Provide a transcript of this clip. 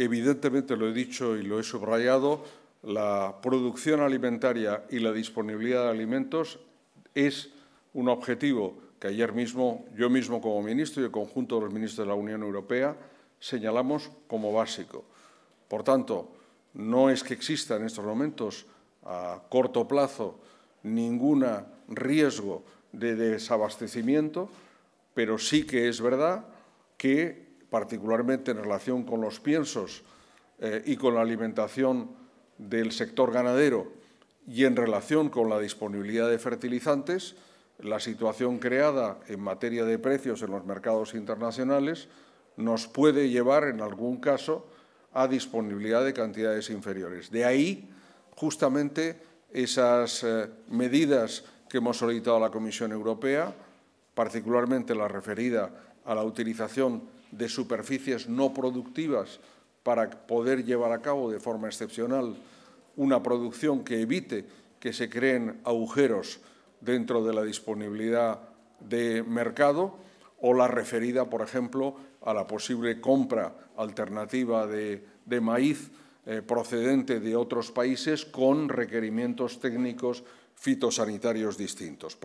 Evidentemente, lo he dicho y lo he subrayado, la producción alimentaria y la disponibilidad de alimentos es un objetivo que ayer mismo yo mismo como ministro y el conjunto de los ministros de la Unión Europea señalamos como básico. Por tanto, no es que exista en estos momentos a corto plazo ningún riesgo de desabastecimiento, pero sí que es verdad que particularmente en relación con los piensos eh, y con la alimentación del sector ganadero y en relación con la disponibilidad de fertilizantes, la situación creada en materia de precios en los mercados internacionales nos puede llevar, en algún caso, a disponibilidad de cantidades inferiores. De ahí, justamente, esas eh, medidas que hemos solicitado a la Comisión Europea, particularmente la referida a la utilización de superficies no productivas para poder llevar a cabo de forma excepcional una producción que evite que se creen agujeros dentro de la disponibilidad de mercado o la referida, por ejemplo, a la posible compra alternativa de, maíz eh, procedente de otros países con requerimientos técnicos fitosanitarios distintos.